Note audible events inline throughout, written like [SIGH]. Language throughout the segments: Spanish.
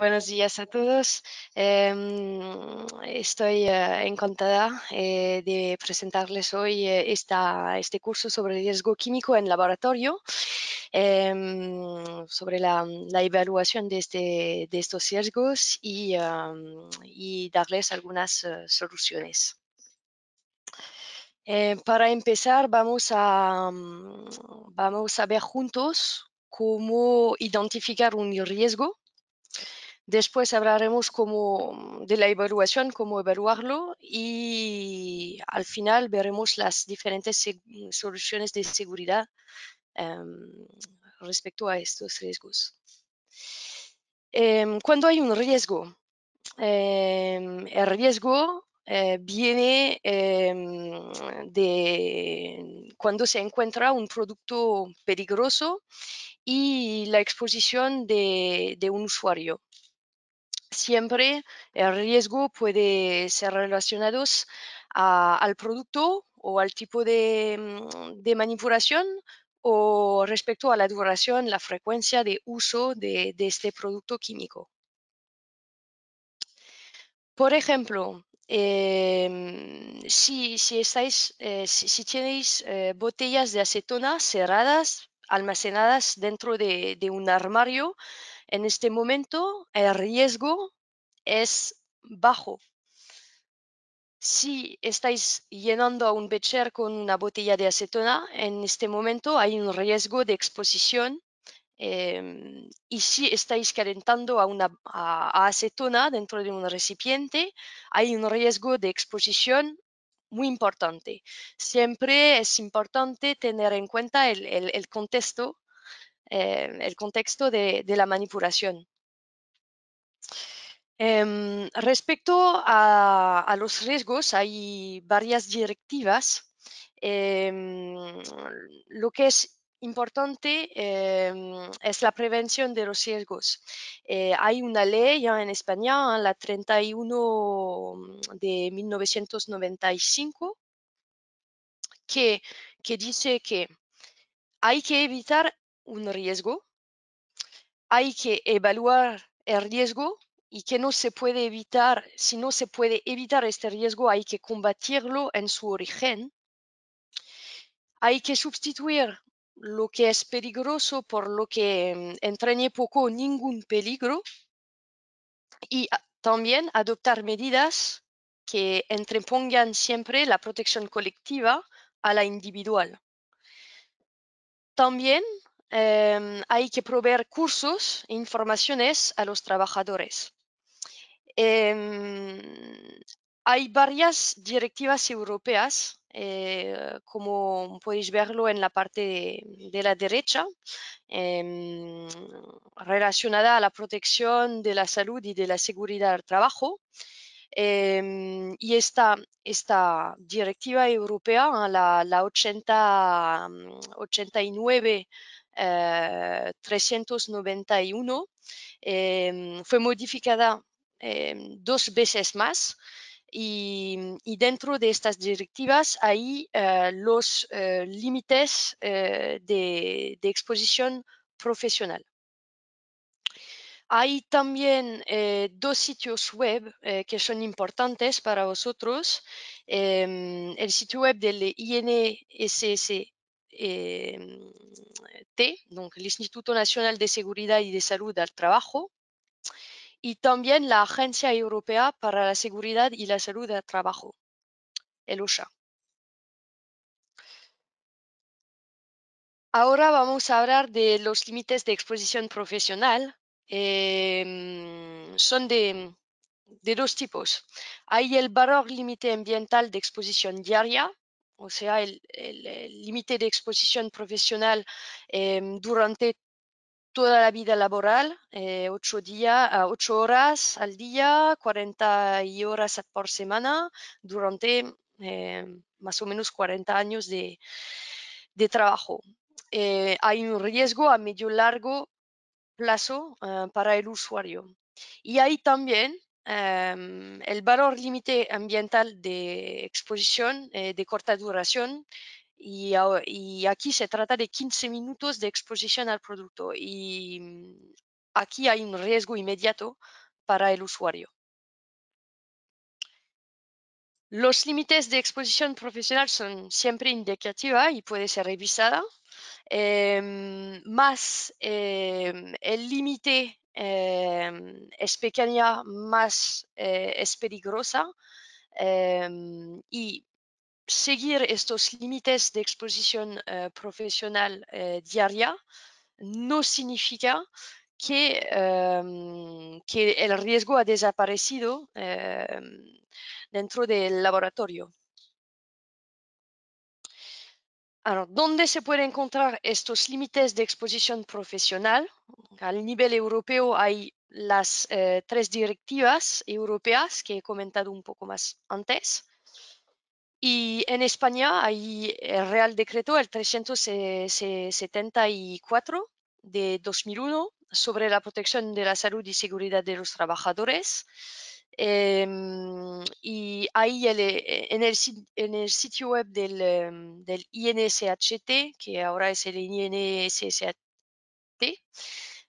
Buenos días a todos. Em, estoy eh, encantada eh, de presentarles hoy eh, este curso sobre riesgo químico en laboratorio, em, sobre la, evaluación de, este, de estos riesgos y, darles algunas soluciones. para empezar, vamos a, vamos a ver juntos cómo identificar un riesgo Después hablaremos mm, de la evaluación, cómo evaluarlo y al final veremos las diferentes mm, soluciones de seguridad em, respecto a estos riesgos. Em, cuando hay un riesgo, em, el riesgo eh, viene de cuando se encuentra un producto peligroso y la exposición de un usuario siempre el riesgo puede ser relacionado al producto o al tipo mm, de, manipulación o respecto a la duración, la frecuencia de uso de, este producto químico. Por ejemplo, em, si, si, estáis, eh, si, tenéis eh, botellas de acetona cerradas, almacenadas dentro de, de, un armario, en este momento el riesgo es bajo. Si estáis llenando a un becher con una botella de acetona, en este momento hay un riesgo de exposición em, y si estáis calentando a, una, acetona dentro de un recipiente, hay un riesgo de exposición muy importante. Siempre es importante tener en cuenta el, contexto, em, el contexto de, la manipulación. Em, respecto a, los riesgos, hay varias directivas. Em, lo que es importante em, es la prevención de los riesgos. Eh, hay una ley en España, la 31 mm, de 1995, que, que dice que hay que evitar un riesgo, hay que evaluar el riesgo y que no se puede evitar, si no se puede evitar este riesgo, hay que combatirlo en su origen. Hay que sustituir lo que es peligroso por lo que mm, entrañe poco o ningún peligro y también adoptar medidas que entrepongan siempre la protección colectiva a la individual. También em, hay que proveer cursos e informaciones a los trabajadores. Em, hay varias directivas europeas, eh, como podéis verlo en la parte de, la derecha, eh, relacionada a la protección de la salud y de la seguridad del trabajo. Em, y esta, esta, directiva europea, la, la 89 391, eh, fue modificada Em, dos veces más. Mm, y, dentro de estas directivas hay eh, los eh, límites eh, de, exposición profesional. Hay también dos sitios web que son importantes para vosotros. Em, el sitio web del INSST, em, el Instituto Nacional de Seguridad y de Salud al Trabajo, y también la Agencia Europea para la Seguridad y la Salud del Trabajo, el OSHA. Ahora vamos a hablar de los límites de exposición profesional. Em, son de, dos tipos. Hay el valor límite ambiental de exposición diaria, o sea, el límite de exposición profesional eh, durante toda la vida laboral, eh, ocho, días, ah, ocho horas al día, 40 horas por semana, durante eh, más o menos 40 años de, trabajo. Eh, hay un riesgo a medio largo plazo ah, para el usuario. Y hay también em, el valor límite ambiental de exposición de corta duración y, aquí se trata de 15 minutos de exposición al producto y mm, aquí hay un riesgo inmediato para el usuario. Los límites de exposición profesional son siempre indicativos y puede ser revisada, em, más em, el límite em, es pequeña, más eh, es peligrosa y seguir estos límites de exposición eh, profesional eh, diaria no significa em, que, el riesgo ha desaparecido em, dentro del laboratorio. ¿Dónde se pueden encontrar estos límites de exposición profesional? Al nivel europeo hay las eh, tres directivas europeas que he comentado un poco más antes y en España hay el eh, Real Decreto, el 374 de 2001, sobre la protección de la salud y seguridad de los trabajadores. Em, y ahí eh, en, el, sitio web del, em, INSHT, que ahora es el INSSHT,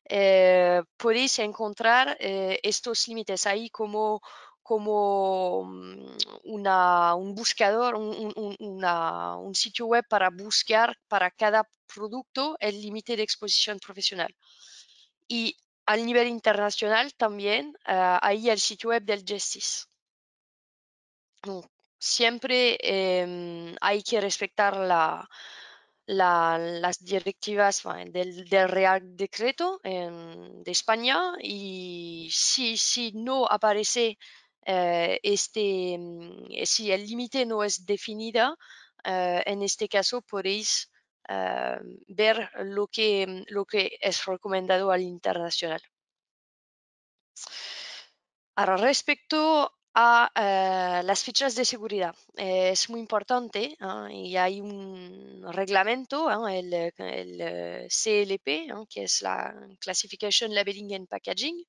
eh, podéis encontrar estos límites ahí como como mm, un buscador, un, sitio web para buscar para cada producto el límite de exposición profesional. Y a nivel internacional también hay ah, el sitio web del Justice. Mm, siempre em, hay que respetar las directivas del, Real Decreto em, de España y si, si no aparece eh, este, mm, eh, si el límite no es definida, eh, en este caso podéis ver lo que, mm, lo que es recomendado al internacional. Ahora, respecto a las fichas de seguridad. es muy importante ¿ah? y hay un reglamento, ¿ah? el, el, CLP, que es la Classification Labeling and Packaging,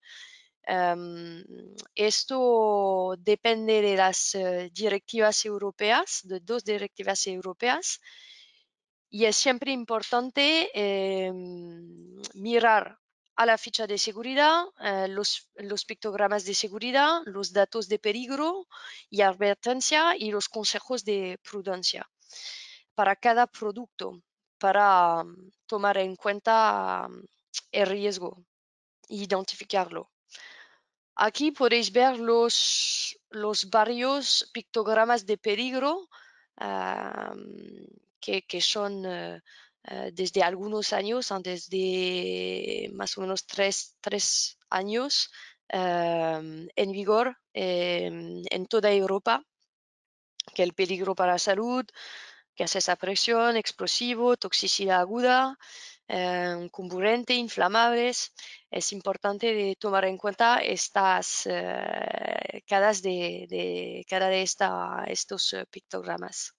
Em, esto depende de las eh, directivas europeas, de dos directivas europeas, y es siempre importante em, mirar a la ficha de seguridad, eh, los, los, pictogramas de seguridad, los datos de peligro y advertencia y los consejos de prudencia para cada producto para em, tomar en cuenta el riesgo e identificarlo. Aquí podéis ver los, los varios pictogramas de peligro que, que, son eh, eh, desde algunos años, desde más o menos tres, tres años em, en vigor em, en toda Europa, que el peligro para la salud, que hace esa presión, explosivo, toxicidad aguda, eh, inflamables, es importante tomar en cuenta estas eh, cada de, cada de estos eh, pictogramas.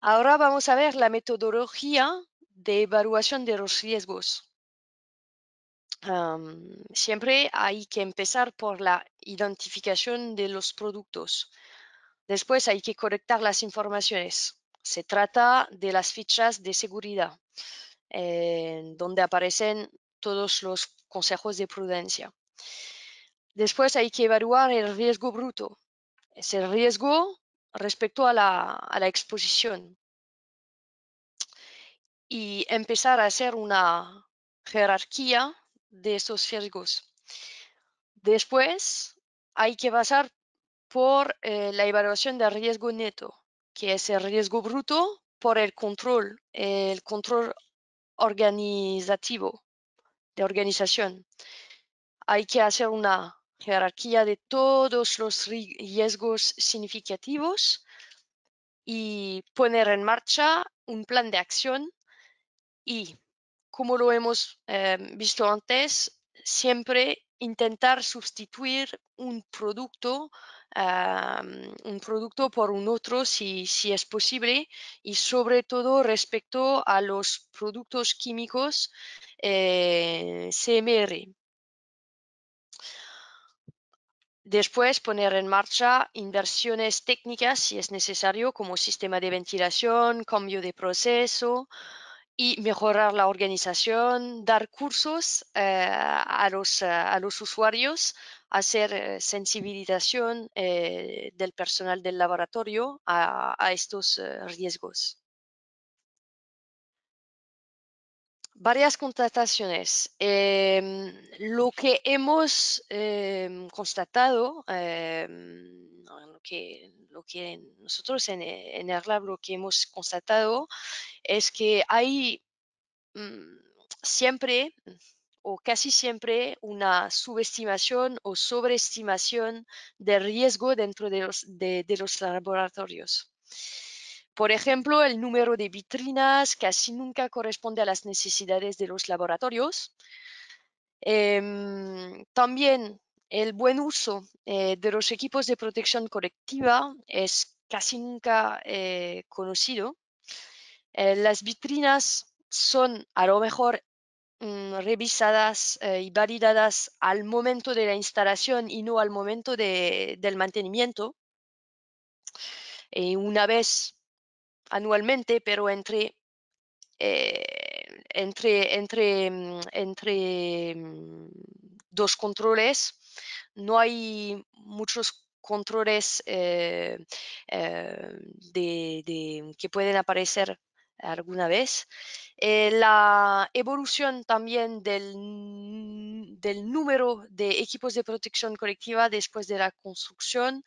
Ahora vamos a ver la metodología de evaluación de los riesgos. Em, siempre hay que empezar por la identificación de los productos. Después hay que conectar las informaciones. Se trata de las fichas de seguridad, eh, donde aparecen todos los consejos de prudencia. Después hay que evaluar el riesgo bruto. Es el riesgo respecto a la, exposición. Y empezar a hacer una jerarquía de esos riesgos. Después hay que pasar por eh, la evaluación del riesgo neto que es el riesgo bruto por el control, el control organizativo de organización. Hay que hacer una jerarquía de todos los riesgos significativos y poner en marcha un plan de acción y, como lo hemos em, visto antes, siempre intentar sustituir un producto Ah, mm, un producto por un otro si, es posible y sobre todo respecto a los productos químicos eh, CMR. Después, poner en marcha inversiones técnicas si es necesario, como sistema de ventilación, cambio de proceso y mejorar la organización, dar cursos eh, a, los, a los usuarios hacer eh, sensibilización eh, del personal del laboratorio a, estos eh, riesgos. varias constataciones. Em, lo que hemos em, constatado, em, que, lo, nosotros en, el lab lo que hemos constatado es que hay mm, siempre o casi siempre una subestimación o sobreestimación de riesgo dentro de los, de, los laboratorios. Por ejemplo, el número de vitrinas casi nunca corresponde a las necesidades de los laboratorios. Em, también el buen uso eh, de los equipos de protección colectiva es casi nunca eh, conocido. Eh, las vitrinas son a lo mejor Mm, revisadas eh, y validadas al momento de la instalación y no al momento del mantenimiento. Eh, una vez anualmente, pero entre, eh, entre, entre, mm, entre mm, dos controles, no hay muchos controles de, que pueden aparecer alguna vez. Eh, la evolución también del, número de equipos de protección colectiva después de la construcción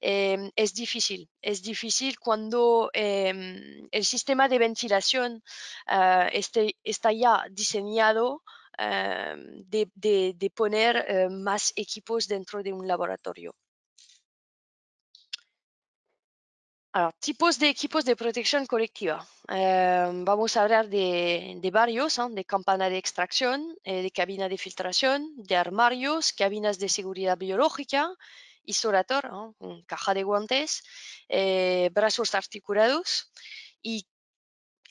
em, es difícil. Es difícil cuando em, el sistema de ventilación ah, este, está ya diseñado ah, de, poner eh, más equipos dentro de un laboratorio. tipos de equipos de protección colectiva. Em, vamos a hablar de, de varios, de campana de extracción, eh, de cabina de filtración, de armarios, cabinas de seguridad biológica, isolator, caja de guantes, eh, brazos articulados. Y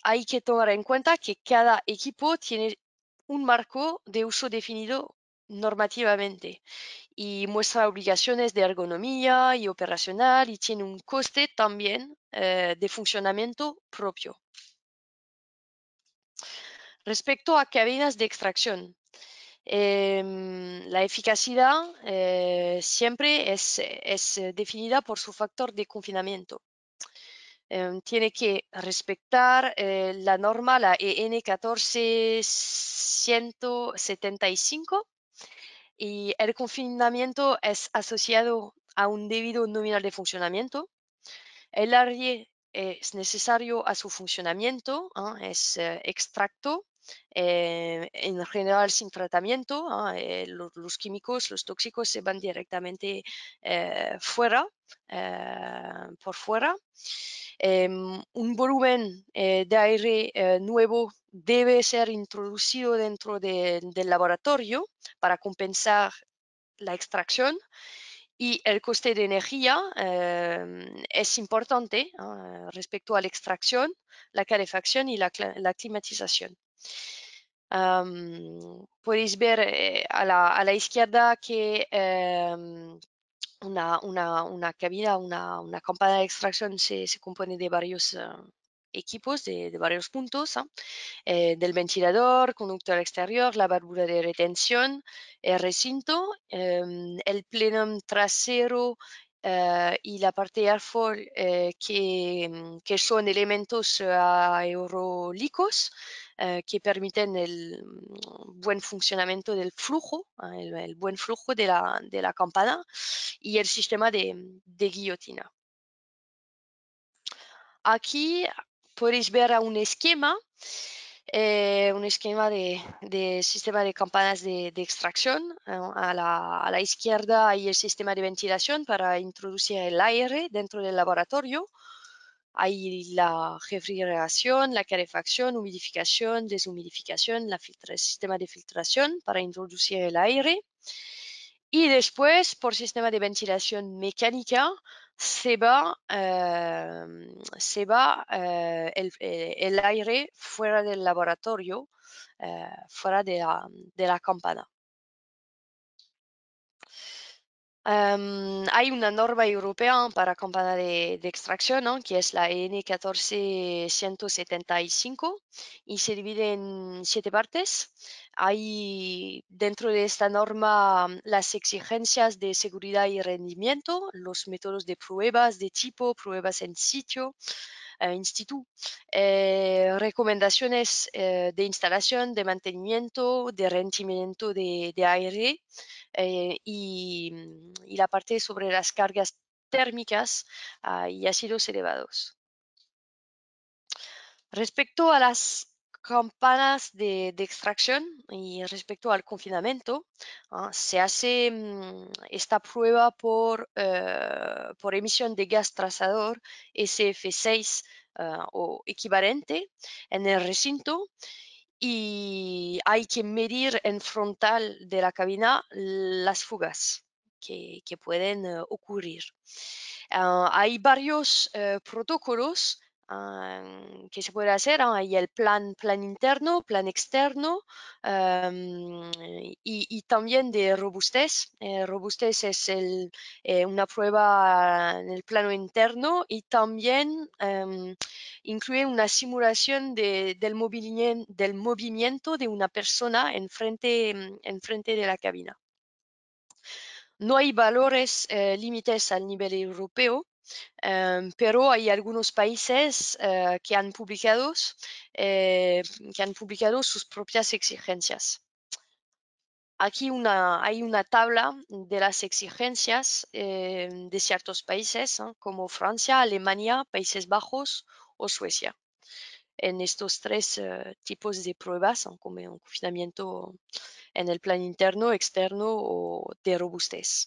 hay que tomar en cuenta que cada equipo tiene un marco de uso definido normativamente y muestra obligaciones de ergonomía y operacional y tiene un coste también eh, de funcionamiento propio. Respecto a cabinas de extracción, em, la eficacidad eh, siempre es, eh, definida por su factor de confinamiento. Em, tiene que respetar la norma, la e EN 1475 y el confinamiento es asociado a un debido nominal de funcionamiento. El ARIE es necesario a su funcionamiento, ¿ah? es eh, extracto, eh, en general sin tratamiento, ¿ah? eh, los, los, químicos, los tóxicos se van directamente fuera, por fuera. Em, un volumen eh, de aire eh, nuevo debe ser introducido dentro del laboratorio para compensar la extracción y el coste de energía em, es importante respecto a la extracción, la calefacción y la, climatización. podéis ver eh, a, la, izquierda que em, una, una, una cabina, una, campana de extracción se, compone de varios eh, equipos, de, varios puntos, ¿ah? eh, del ventilador, conductor exterior, la válvula de retención, el eh, recinto, em, el plenum trasero y la parte de que, que, son elementos aerólicos eh, que permiten el mm, buen funcionamiento del flujo, ah, el, buen flujo de la, de la, campana y el sistema de, mm, de guillotina. Aquí podéis ver un esquema eh, un esquema de, de, sistema de campanas de, extracción. Eh, a, la, a la, izquierda hay el sistema de ventilación para introducir el aire dentro del laboratorio. Hay la refrigeración, la calefacción, humidificación, deshumidificación, el sistema de filtración para introducir el aire. Y después, por sistema de ventilación mecánica, se va, em, se va eh, eh, el, aire fuera del laboratorio, eh, fuera de la campana. Em, hay una norma europea para campana de, extracción, ¿no? que es la EN 14175, y se divide en siete partes. Hay dentro de esta norma las exigencias de seguridad y rendimiento, los métodos de pruebas de tipo, pruebas en sitio, eh, instituto. Eh, recomendaciones eh, de instalación, de mantenimiento, de rendimiento de, aire y, la parte sobre las cargas térmicas ah, y ácidos elevados. Respecto a las campanas de, extracción y respecto al confinamiento, ah, se hace mm, esta prueba eh, por, emisión de gas trazador SF6 ah, o equivalente en el recinto y hay que medir en frontal de la cabina las fugas. Que, pueden eh, ocurrir. Ah, hay varios eh, protocolos que se puede hacer. Hay ah, el plan, plan interno, plan externo y, también de robustez. Eh, robustez es eh, una prueba en el plano interno y también incluye una simulación del, movimiento, del movimiento de una persona mm, en frente de la cabina. No hay valores eh, límites al nivel europeo, Em, pero hay algunos países eh, que, han publicado, eh, que han publicado sus propias exigencias. Aquí hay una tabla de las exigencias eh, de ciertos países, como Francia, Alemania, Países Bajos o Suecia, en estos tres tipos de pruebas, como un confinamiento en el plan interno, externo o de robustez.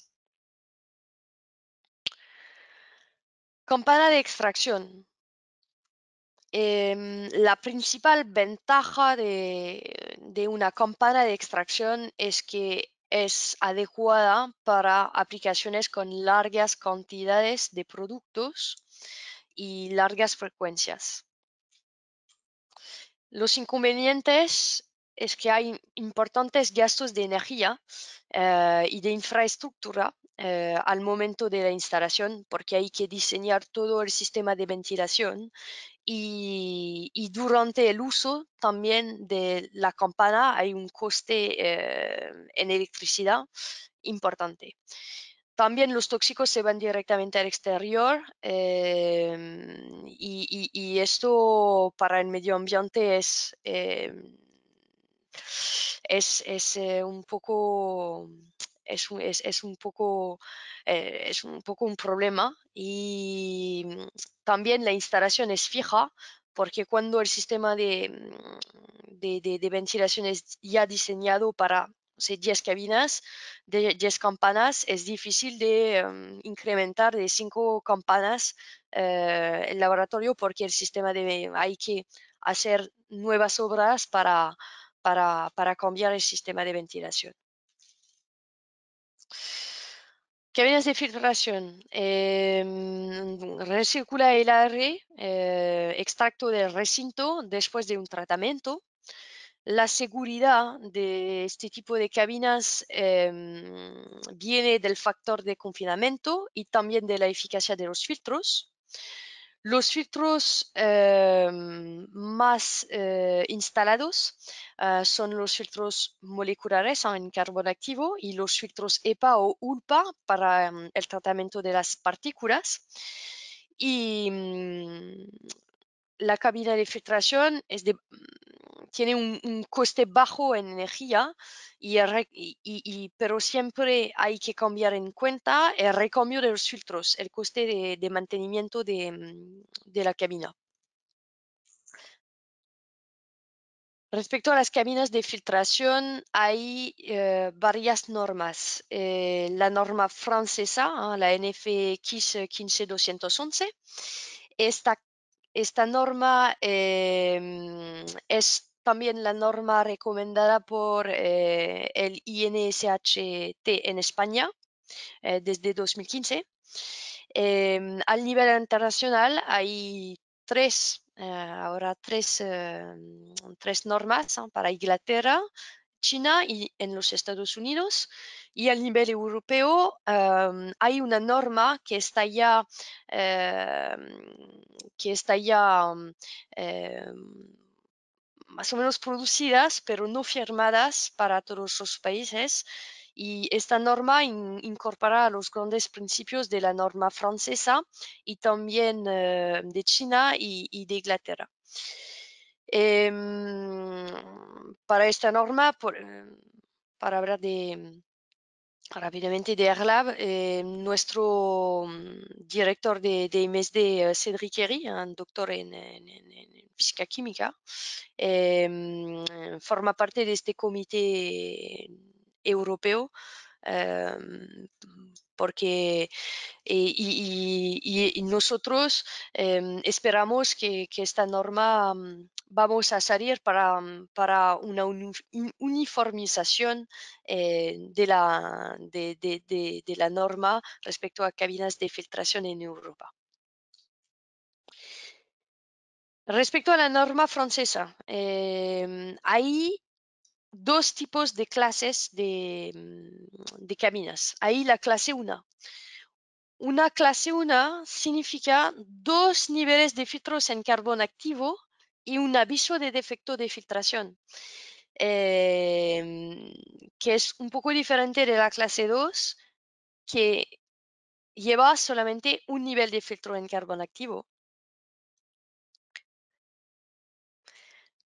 Campana de extracción. Em, la principal ventaja de, una campana de extracción es que es adecuada para aplicaciones con largas cantidades de productos y largas frecuencias. Los inconvenientes es que hay importantes gastos de energía eh, y de infraestructura eh, al momento de la instalación, porque hay que diseñar todo el sistema de ventilación y, durante el uso también de la campana hay un coste eh, en electricidad importante. También los tóxicos se van directamente al exterior em, y, esto para el medio ambiente es, em, es, eh, un poco es, es, es, un poco, eh, es un poco un problema y mm, también la instalación es fija porque cuando el sistema de, mm, de, de, ventilación es ya diseñado para 10 cabinas, de 10 campanas, es difícil de mm, incrementar de 5 campanas eh, el laboratorio porque el sistema hay que hacer nuevas obras para, para, para cambiar el sistema de ventilación. Cabinas de filtración, em, recircula el aire, eh, extracto del recinto después de un tratamiento. La seguridad de este tipo de cabinas em, viene del factor de confinamiento y también de la eficacia de los filtros. Los filtros em, más eh, instalados ah, son los filtros moleculares en carbono activo y los filtros EPA o ULPA para em, el tratamiento de las partículas. Y mm, la cabina de filtración es de, tiene un, coste bajo en energía, y, pero siempre hay que cambiar en cuenta el recambio de los filtros, el coste de, mantenimiento mm, de, la cabina. Respecto a las cabinas de filtración, hay eh, varias normas. Eh, la norma francesa, ¿ah? la NFX 15211, esta, esta norma eh, mm, es también la norma recomendada por eh, el INSHT en España eh, desde 2015. Eh, em, al nivel internacional hay tres, eh, ahora tres, em, normas para Inglaterra, China y en los Estados Unidos. Y a nivel europeo em, hay una norma que está ya, que está ya más o menos producidas, pero no firmadas para todos los países. Y esta norma incorpora los grandes principios de la norma francesa y también eh, de China y, de Inglaterra. Em, para esta norma, em, para hablar de, rápidamente de eh, nuestro mm, director de, de MSD, e eh, Cédric Herry, un doctor en, física química, eh, mm, forma parte de este comité mm, europeo Em, porque eh, y, nosotros em, esperamos que, esta norma mm, vamos a salir para, mm, una uniformización eh, de, la, de, la norma respecto a cabinas de filtración en Europa. Respecto a la norma francesa, em, ahí dos tipos de clases de, mm, de Ahí la clase 1. Una clase 1 significa dos niveles de filtros en carbón activo y un aviso de defecto de filtración, em, que es un poco diferente de la clase 2, que lleva solamente un nivel de filtro en carbón activo.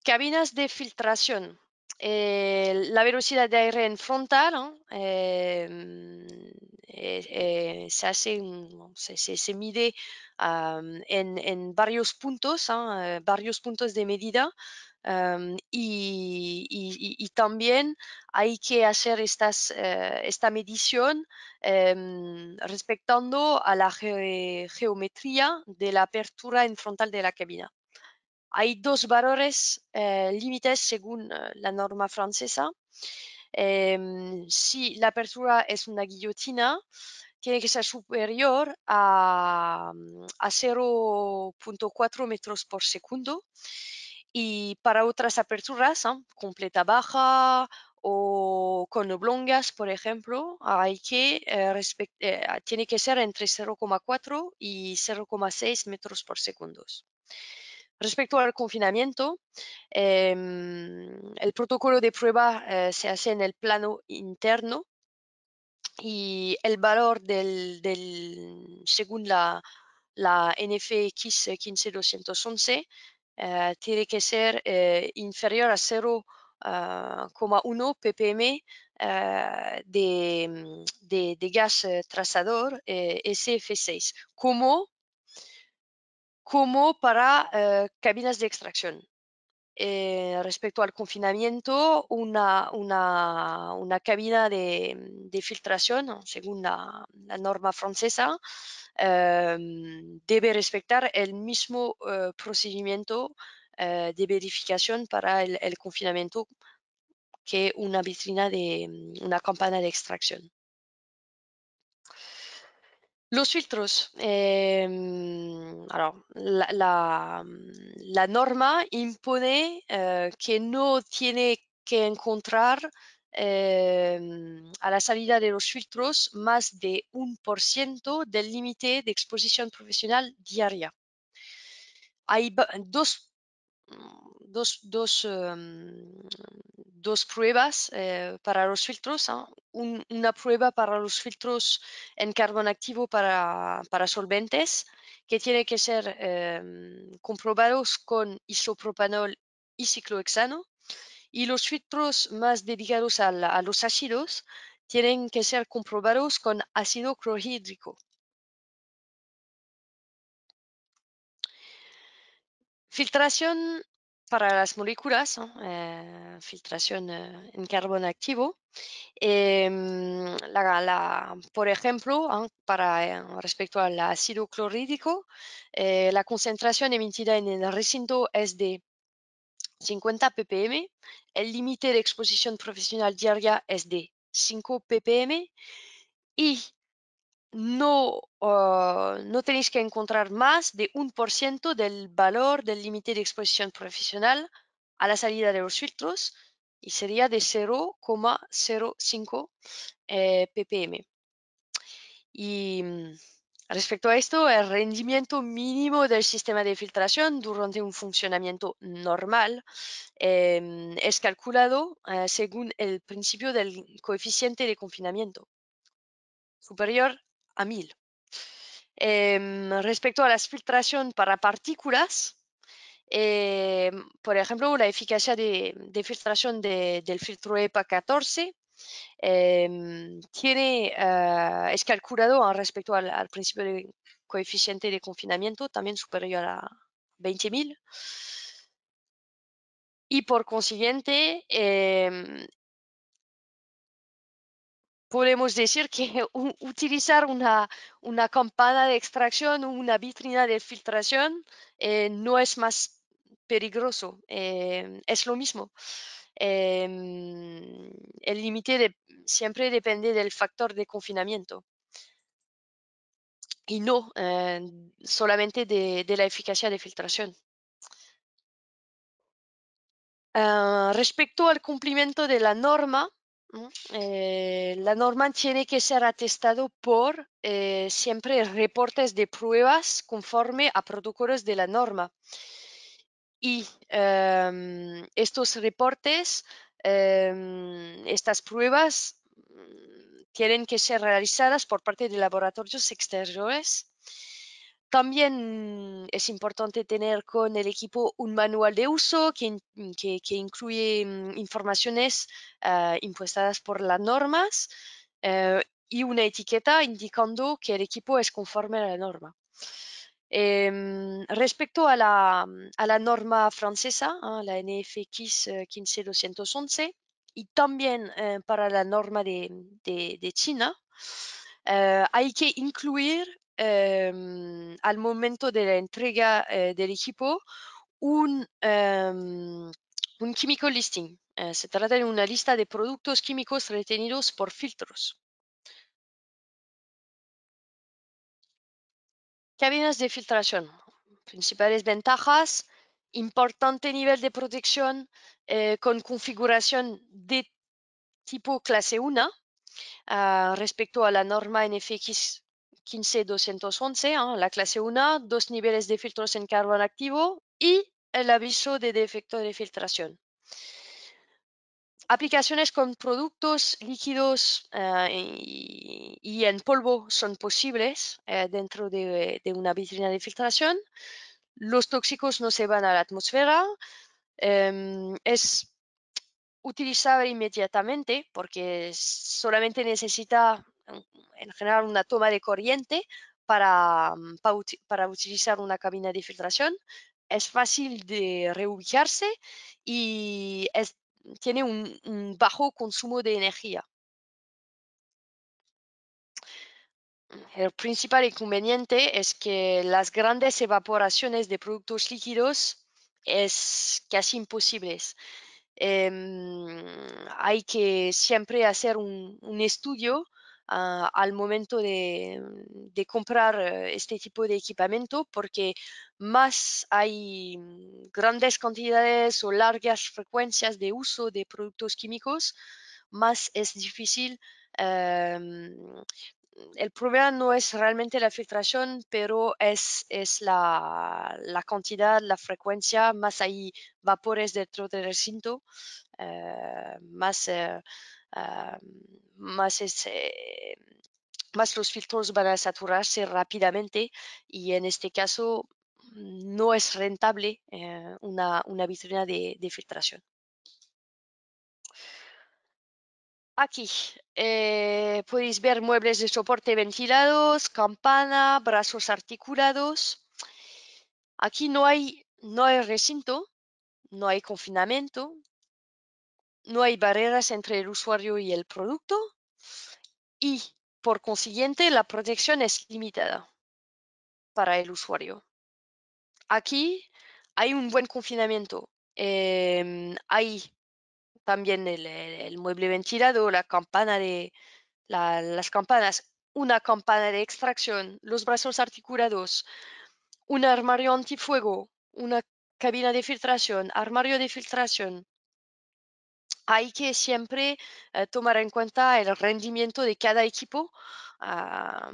Cabinas de filtración la velocidad de aire en frontal em, eh, eh, se hace, se, mide en, varios puntos, ¿ah? eh, varios puntos de medida. Em, y, también hay que hacer esta medición em, respectando a la geometría de la apertura en frontal de la cabina hay dos valores eh, límites según eh, la norma francesa. Em, si la apertura es una guillotina, tiene que ser superior a, 0.4 mm, metros por segundo. Y para otras aperturas, ¿eh? completa baja o con oblongas, por ejemplo, tiene que ser entre 0,4 y 0,6 metros por segundo. Respecto al confinamiento, em, el protocolo de prueba eh, se hace en el plano interno y el valor del, según la, la NFX 15211 eh, tiene que ser eh, inferior a 0,1 ah, ppm de, de, gas trazador SF6 como como para eh, cabinas de extracción. Eh, respecto al confinamiento, una, cabina de, mm, filtración, según la, norma francesa, em, debe respetar el mismo eh, procedimiento de verificación para el, confinamiento que una vitrina de mm, una campana de extracción. Los filtros. Em, Mm, la, norma impone eh, que no tiene que encontrar em, a la salida de los filtros más de un por ciento del límite de exposición profesional diaria. Hay dos dos, dos, em, pruebas eh, para los filtros. ¿ah? una prueba para los filtros en carbón activo para, solventes que tiene que ser em, comprobados con isopropanol y ciclohexano. Y los filtros más dedicados a, a los ácidos tienen que ser comprobados con ácido clorhídrico. Filtración para las moléculas, eh, filtración eh, en carbono activo. Em, la, por ejemplo, ¿ah? para, eh, respecto al ácido clorhídrico, la concentración emitida en el recinto es de 50 ppm, el límite de exposición profesional diaria es de 5 ppm y no, ah, no tenéis que encontrar más de un por ciento del valor del límite de exposición profesional a la salida de los filtros y sería de 0,05 eh, ppm. Y mm, respecto a esto, el rendimiento mínimo del sistema de filtración durante un funcionamiento normal em, es calculado eh, según el principio del coeficiente de confinamiento superior a em, respecto a las filtración para partículas, em, por ejemplo, la eficacia de, filtración del filtro EPA 14 em, tiene, ah, es calculado respecto al, principio de coeficiente de confinamiento, también superior a 20.000. Y por consiguiente, podemos decir que [LAUGHS] utilizar una, una campana de extracción o una vitrina de filtración eh, no es más peligroso, eh, es lo mismo. Em, el límite siempre depende del factor de confinamiento y no eh, solamente de, la eficacia de filtración. Ah, respecto al cumplimiento de la norma, eh, la norma tiene que ser atestado por eh, siempre reportes de pruebas conforme a protocolos de la norma. Y em, estos reportes, em, estas pruebas, mm, tienen que ser realizadas por parte de laboratorios exteriores también es importante tener con el equipo un manual de uso que, mm, incluye mm, informaciones impuestadas ah, impuestas por las normas eh, y una etiqueta indicando que el equipo es conforme a la norma. Em, respecto mm, a la, norma francesa, ah, la NFX 15211, eh, y también eh, para la norma de China, hay que incluir Em, al momento de la entrega eh, del equipo un, em, un químico listing. Eh, se trata de una lista de productos químicos retenidos por filtros. Cabinas de filtración. Principales ventajas, importante nivel de protección eh, con configuración de tipo clase 1 ah, respecto a la norma NFX 15211, ¿eh? la clase 1, dos niveles de filtros en carbón activo y el aviso de defecto de filtración. Aplicaciones con productos líquidos ah, y, en polvo son posibles eh, dentro de, una vitrina de filtración. Los tóxicos no se van a la atmósfera. Em, es utilizable inmediatamente porque solamente necesita en general una toma de corriente para, mm, para utilizar una cabina de filtración. Es fácil de reubicarse y tiene un, bajo consumo de energía. El principal inconveniente es que las grandes evaporaciones de productos líquidos es casi imposibles. Em, hay que siempre hacer un, estudio al momento de, mm, comprar eh, este tipo de equipamiento porque más hay mm, grandes cantidades o largas frecuencias de uso de productos químicos, más es difícil. Em, el problema no es realmente la filtración, pero es, es la, cantidad, la frecuencia, más hay vapores dentro del recinto, eh, más eh, Ah, más los filtros van a saturarse rápidamente y en este caso mm, no es rentable eh, una, vitrina de, filtración. Aquí eh, podéis ver muebles de soporte ventilados, campana, brazos articulados. Aquí no hay, no hay recinto, no hay confinamiento, no hay barreras entre el usuario y el producto y, por consiguiente, la protección es limitada para el usuario. Aquí hay un buen confinamiento. Em, hay también el, eh, mueble ventilado, la campana de las campanas, una campana de extracción, los brazos articulados, un armario antifuego, una cabina de filtración, armario de filtración, hay que siempre eh, tomar en cuenta el rendimiento de cada equipo ah,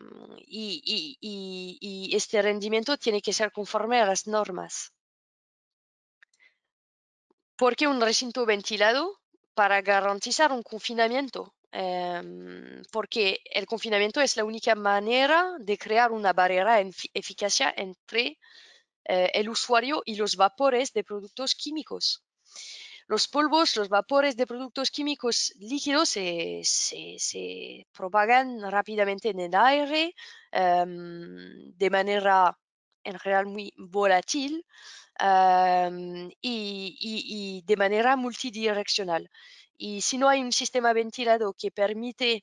y, este rendimiento tiene que ser conforme a las normas. Porque un recinto ventilado para garantizar un confinamiento, em, porque el confinamiento es la única manera de crear una barrera en eficacia entre eh, el usuario y los vapores de productos químicos los polvos, los vapores de productos químicos líquidos se, se, se propagan rápidamente en el aire em, de manera en general muy volátil em, y, y, de manera multidireccional. Y si no hay un sistema ventilado que permite,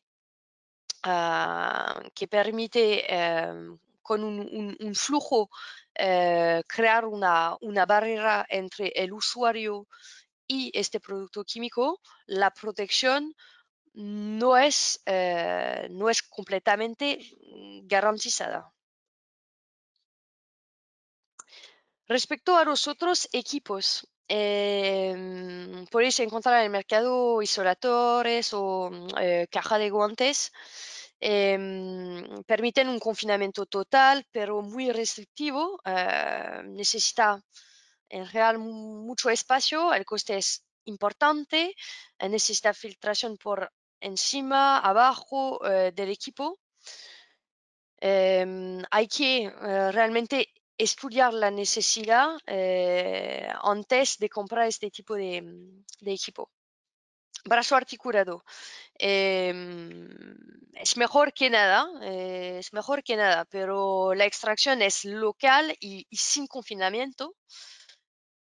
ah, que permite em, con un, flujo eh, crear una, una, barrera entre el usuario y este producto químico, la protección no es, eh, no es completamente mm, garantizada. Respecto a los otros equipos, eh, podéis encontrar en el mercado isoladores o mm, eh, caja de guantes. Em, permiten un confinamiento total, pero muy restrictivo. Eh, necesita en real mucho espacio, el coste es importante, eh, necesita filtración por encima, abajo eh, del equipo. Em, hay que eh, realmente estudiar la necesidad antes de comprar este tipo de, mm, equipo. Brazo articulado. Em, es mejor que nada, es mejor que nada, pero la extracción es local y sin confinamiento.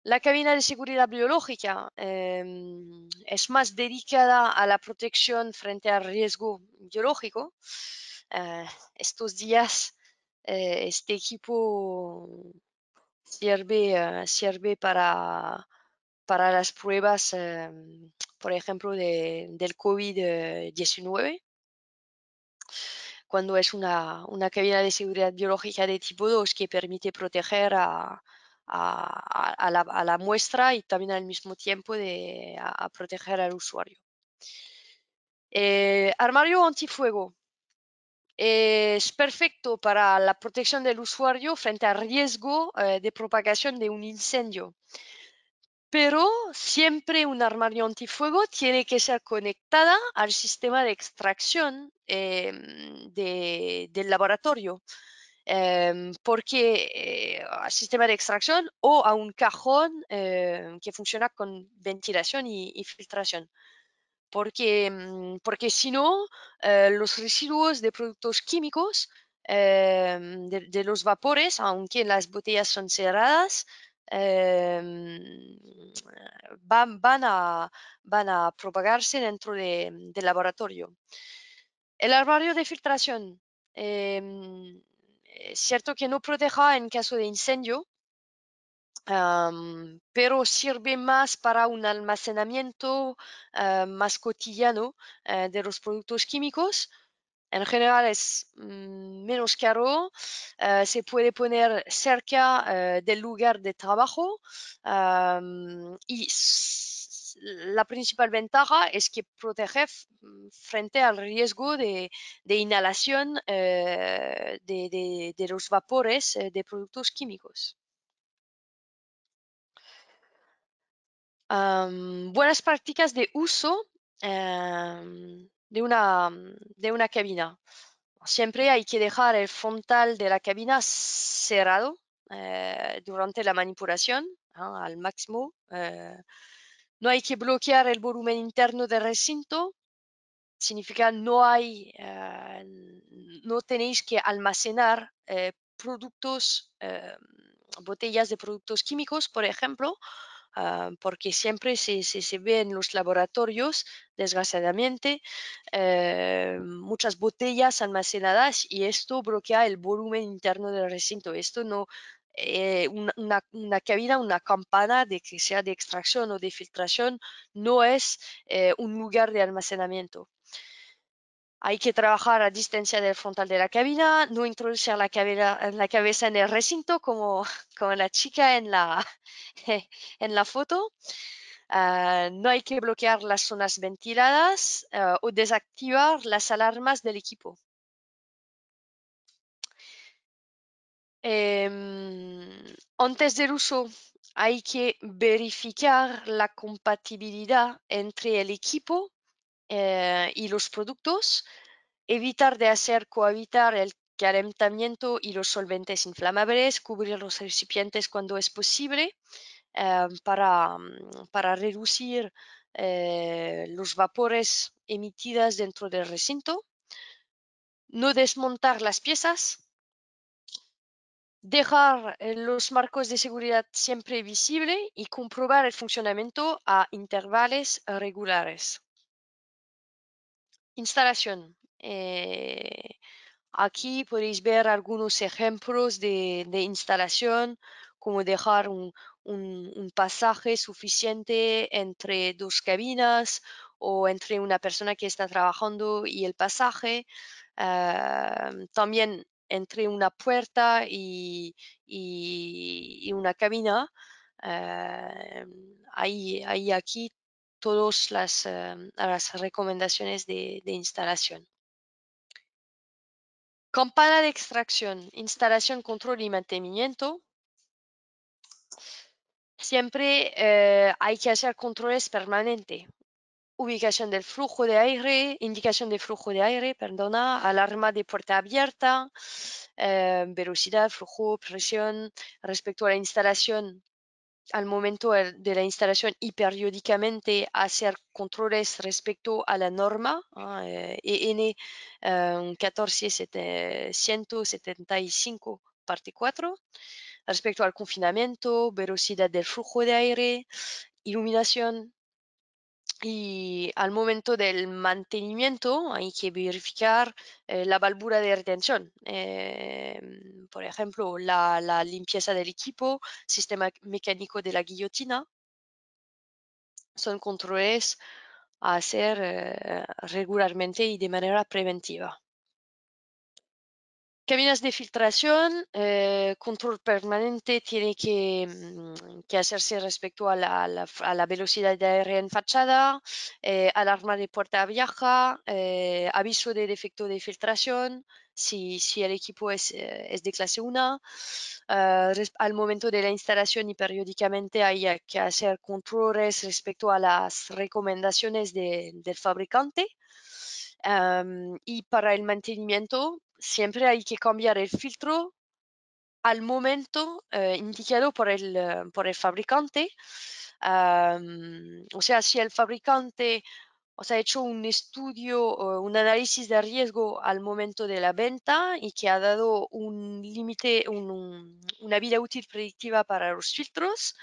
La cabina de seguridad biológica em, es más dedicada a la protección frente al riesgo biológico. Eh, estos días eh, este equipo sirve, eh, para, las pruebas, em, por ejemplo, del COVID-19. Cuando es una, una cabina de seguridad biológica de tipo 2 que permite proteger a, a, la, muestra y también al mismo tiempo de, a, proteger al usuario. Eh, armario antifuego eh, es perfecto para la protección del usuario frente al riesgo eh, de propagación de un incendio. Pero siempre un armario antifuego tiene que ser conectada al sistema de extracción em, del laboratorio Em, porque eh, al sistema de extracción o a un cajón em, que funciona con ventilación y, filtración. Porque, mm, porque si no, eh, los residuos de productos químicos em, de, los vapores, aunque las botellas son cerradas, van, van, a, van, a, propagarse dentro de, del laboratorio. El armario de filtración es eh, cierto que no proteja en caso de incendio, pero sirve más para un almacenamiento eh, más cotidiano eh, de los productos químicos. En general es mm, menos caro, se puede poner cerca del lugar de trabajo y la principal ventaja es que protege mm, frente al riesgo de, inhalación eh, de, los vapores eh, de productos químicos. buenas prácticas de uso em, de, una, de una cabina. Siempre hay que dejar el frontal de la cabina cerrado eh, durante la manipulación al máximo. No hay que bloquear el volumen interno del recinto, significa no hay, ah, no tenéis que almacenar eh, productos, eh, botellas de productos químicos, por ejemplo, ah, porque siempre se, ve en los laboratorios, desgraciadamente, eh, muchas botellas almacenadas y esto bloquea el volumen interno del recinto. Esto no, eh, una, cabina, una campana, de que sea de extracción o de filtración, no es eh, un lugar de almacenamiento. Hay que trabajar a distancia del frontal de la cabina, no introducir la, cabeza en el recinto como, [LAUGHS] la chica en la, [LAUGHS] foto. Ah, no hay que bloquear las zonas ventiladas ah, o desactivar las alarmas del equipo. Em, antes del uso hay que verificar la compatibilidad entre el equipo eh, y los productos, evitar de hacer cohabitar el calentamiento y los solventes inflamables, cubrir los recipientes cuando es posible eh, mm, para, reducir eh, los vapores emitidas dentro del recinto, no desmontar las piezas dejar eh, los marcos de seguridad siempre visibles y comprobar el funcionamiento a intervalos regulares. Instalación. Eh, aquí podéis ver algunos ejemplos de, instalación, como dejar un, pasaje suficiente entre dos cabinas o entre una persona que está trabajando y el pasaje. Em, también entre una puerta y, una cabina. Em, hay, aquí todas em, las, recomendaciones de, instalación. Campana de extracción, instalación, control y mantenimiento. Siempre eh, hay que hacer controles permanentes ubicación del flujo de aire, indicación de flujo de aire, perdona, alarma de puerta abierta, eh, velocidad, flujo, presión respecto a la instalación al momento de la instalación y periódicamente hacer controles respecto a la norma EN ah, eh, e eh parte 4 respecto al confinamiento, velocidad del flujo de aire, iluminación, y al momento del mantenimiento hay que verificar eh, la válvula de retención, em, por ejemplo, la, limpieza del equipo, sistema mecánico de la guillotina. Son controles a hacer eh, regularmente y de manera preventiva. Cabinas de filtración, eh, control permanente tiene que, mm, que hacerse respecto a la, la, velocidad de aire en fachada, eh, alarma de puerta a viaja, eh, aviso de defecto de filtración si, si el equipo es, es, de clase 1. Ah, al momento de la instalación y periódicamente hay que hacer controles respecto a las recomendaciones del fabricante. y para el mantenimiento siempre hay que cambiar el filtro al momento eh, indicado por el, eh, fabricante. o sea, si el fabricante ha hecho un estudio, un análisis de riesgo al momento de la venta y que ha dado un límite, una vida útil predictiva para los filtros,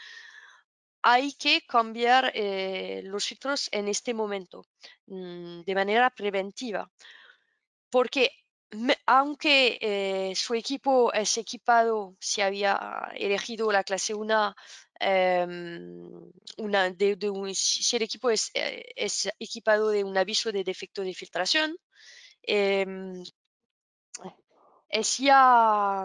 hay que cambiar eh, los filtros en este momento mm, de manera preventiva. Porque aunque eh, su equipo es equipado, si había elegido la clase 1, una em, de, un, si el equipo eh, es, equipado de un aviso de defecto de filtración, em, mm, em, es ya,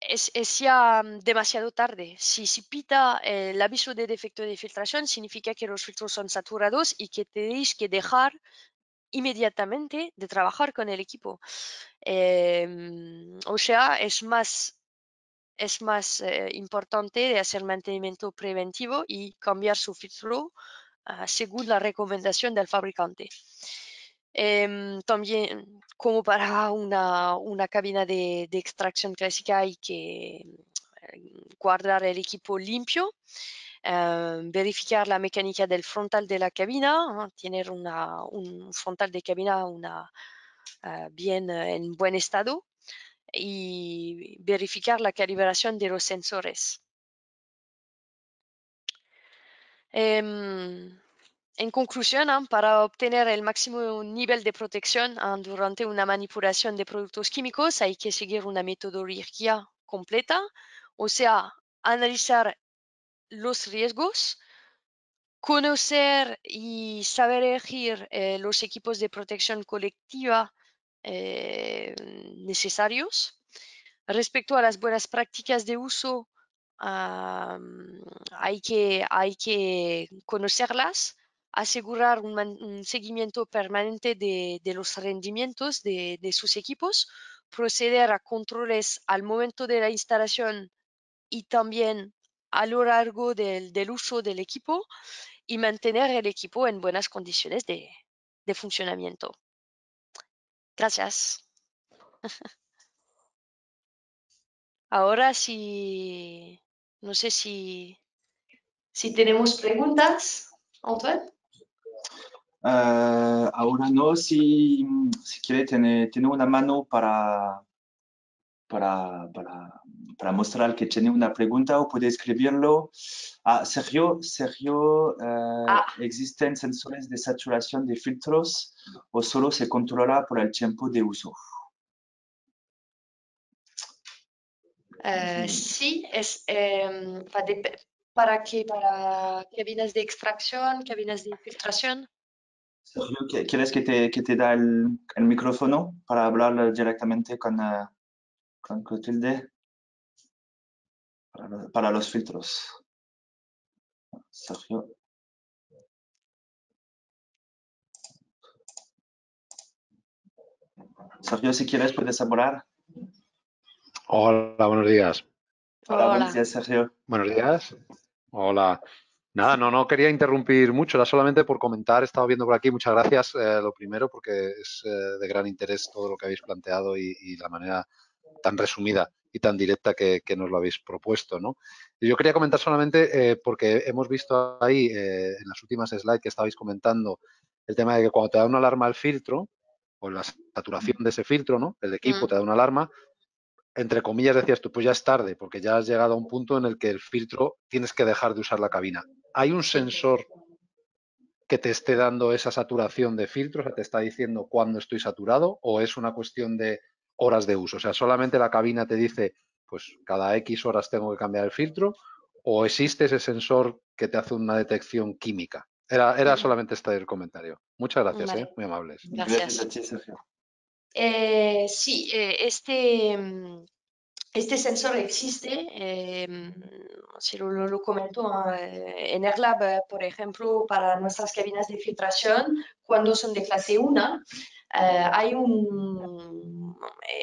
es, es ya demasiado tarde. Si, si pita el aviso de defecto de filtración, significa que los filtros son saturados y que tenéis que dejar inmediatamente de trabajar con el equipo. Em, o sea, es más, es más eh, importante de hacer mantenimiento preventivo y cambiar su filtro ah, según la recomendación del fabricante. Em, también, como para una, una cabina de, de extracción clásica, hay que em, guardar el equipo limpio Em, verificar la mecánica del frontal de la cabina, tener un frontal de cabina una, eh, eh, en buen estado y verificar la calibración de los sensores. Em, en conclusión, para obtener el máximo nivel de protección durante una manipulación de productos químicos hay que seguir una metodología completa, o sea, analizar los riesgos, conocer y saber elegir eh, los equipos de protección colectiva eh, necesarios. Respecto a las buenas prácticas de uso, hay, que, hay que conocerlas, asegurar un, seguimiento permanente de, los rendimientos de, de sus equipos, proceder a controles al momento de la instalación y también a lo largo del, uso del equipo y mantener el equipo en buenas condiciones de, funcionamiento. Gracias. Ahora sí, no sé si, si tenemos preguntas, Antoine. Ah, ahora no, si, si quiere tener, tener una mano para, para, para, para mostrar que tiene una pregunta o puede escribirlo. Ah, Sergio, Sergio, eh, ah. ¿existen sensores de saturación de filtros o solo se controla por el tiempo de uso? Eh, sí, es em, para qué, para cabinas de extracción, cabinas de filtración. Sergio, ¿quieres que te, que da el, micrófono para hablar directamente con, eh, con Clotilde? para los, filtros. Sergio. Sergio, si quieres, puedes hablar. Hola, buenos días. Hola, buenos días, Sergio. Buenos días. Hola. Nada, no, no quería interrumpir mucho, era solamente por comentar, estado viendo por aquí, muchas gracias, eh, lo primero, porque es eh, de gran interés todo lo que habéis planteado y la manera tan resumida y tan directa que, nos lo habéis propuesto. ¿no? Yo quería comentar solamente, eh, porque hemos visto ahí eh, en las últimas slides que estabais comentando, el tema de que cuando te da una alarma al filtro, o pues la saturación de ese filtro, ¿no? el equipo mm. te da una alarma, entre comillas decías tú, pues ya es tarde, porque ya has llegado a un punto en el que el filtro tienes que dejar de usar la cabina. ¿Hay un sensor que te esté dando esa saturación de filtro o sea, te está diciendo cuándo estoy saturado, o es una cuestión de horas de uso. O sea, solamente la cabina te dice, pues cada X horas tengo que cambiar el filtro o existe ese sensor que te hace una detección química. Era, era solamente este el comentario. Muchas gracias, ¿eh? muy amables. Gracias. Sergio. Eh, sí, eh, este, este sensor existe, em, si lo, lo comento en AirLab, por ejemplo, para nuestras cabinas de filtración, cuando son de clase 1, hay un,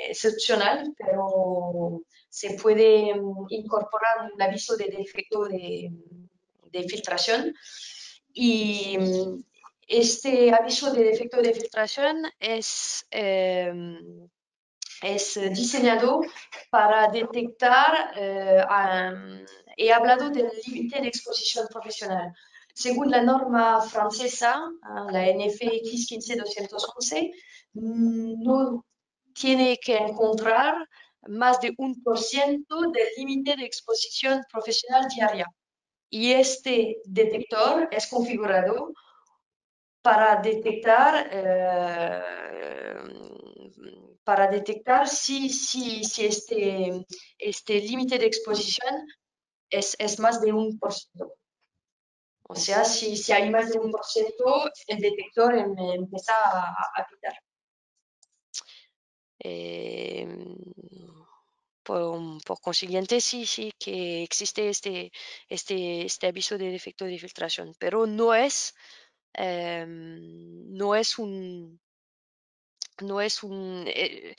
excepcional, pero se puede mm, incorporar un aviso de defecto de, filtración. Y mm, este aviso de defecto de filtración es, em, es diseñado para detectar, eh, mm, he hablado del límite de exposición profesional. Según la norma francesa, ah, la NFX 15211, no tiene que encontrar más de un por ciento del límite de exposición profesional diaria. Y este detector es configurado para detectar, eh, para detectar si, si, si este, este límite de exposición es, más de un por ciento. O sea, si, si hay más de un por ciento, el detector em, empieza a, a Em, por, consiguiente, sí, sí que existe este, este, este aviso de defecto de filtración, pero no es, em, no es un, no es un, eh,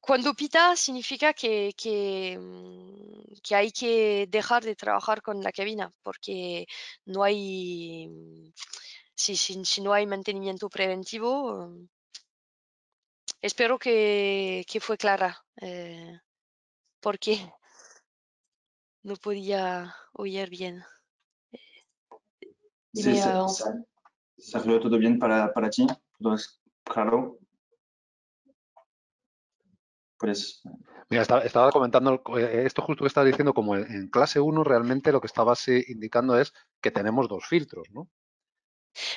cuando pita significa que, mm, que, hay que dejar de trabajar con la cabina porque no hay, si, si no hay mantenimiento preventivo, Espero que, fue clara, eh, porque no podía oír bien. Sí, se, todo bien para, ti? ¿Todo claro? Pues... Mira, estaba, comentando eh, esto justo que estaba diciendo, como en, clase 1 realmente lo que estabas indicando es que tenemos dos filtros, ¿no?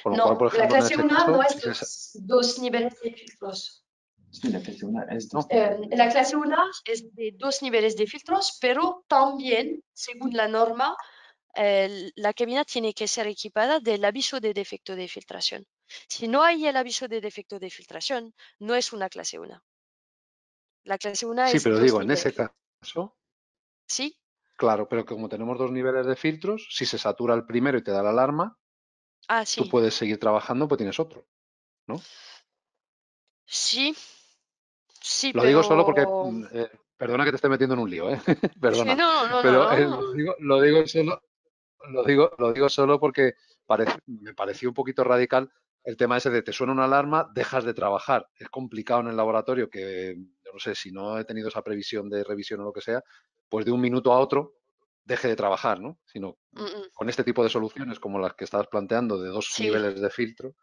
no, la clase 1 este dos niveles de filtros. La clase 1 eh, es, de dos niveles de filtros, pero también, según la norma, la cabina tiene que ser equipada del aviso de defecto de filtración. Si no hay el aviso de defecto de filtración, no es una clase 1. La clase 1 sí, es... Sí, pero digo, en ese caso... Sí. Claro, pero como tenemos dos niveles de filtros, si se satura el primero y te da la alarma, ah, tú puedes seguir trabajando, pues tienes otro, ¿no? Sí, lo digo solo porque, mm, eh, perdona que te esté metiendo en un lío, ¿eh? [LAUGHS] perdona. Sí, no, no, pero lo, digo, solo, porque me pareció un poquito radical el tema ese de te suena una alarma, dejas de trabajar. Es complicado en el laboratorio que, no sé, si no he tenido esa previsión de revisión o lo que sea, pues de un minuto a otro deje de trabajar, ¿no? Sino con este tipo de soluciones como las que estabas planteando de dos niveles de filtro,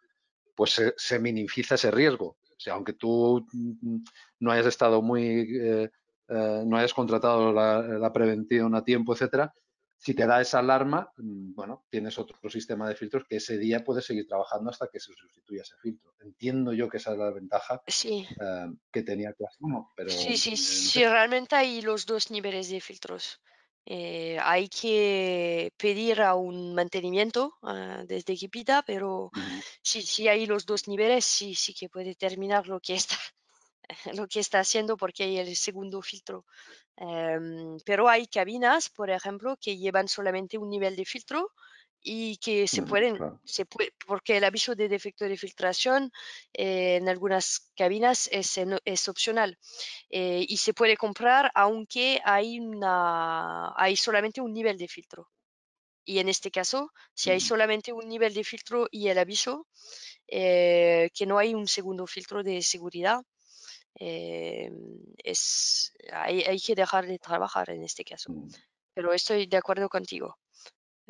pues se minimiza ese riesgo sea, aunque tú mm, mm, no hayas estado muy, eh, eh, no hayas contratado la, eh, la, prevención a tiempo, etcétera, si te da esa alarma, mm, bueno, tienes otro sistema de filtros que ese día puedes seguir trabajando hasta que se sustituya ese filtro. Entiendo yo que esa es la ventaja que tenía Class pero... Sí, sí, sí, realmente hay los dos niveles de filtros. Eh, hay que pedir a un mantenimiento ah, desde Equipita, pero si, hay los dos niveles, sí, que puede terminar lo que está, [LAUGHS] lo que está haciendo porque hay el segundo filtro. Em, pero hay cabinas, por ejemplo, que llevan solamente un nivel de filtro y que se pueden, se porque el aviso de defecto de filtración eh, en algunas cabinas es, es opcional eh, y se puede comprar aunque hay, una, hay solamente un nivel de filtro. Y en este caso, si hay solamente un nivel de filtro y el aviso, eh, que no hay un segundo filtro de seguridad, es, hay, hay que dejar de trabajar en este caso. Mm. Pero estoy de acuerdo contigo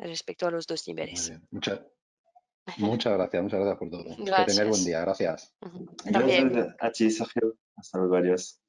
respecto a los dos niveles. Muchas, [LAUGHS] muchas gracias, muchas gracias por todo. Gracias. Que tengáis buen día, gracias. También. Gracias a ti, Sergio. Hasta luego, adiós.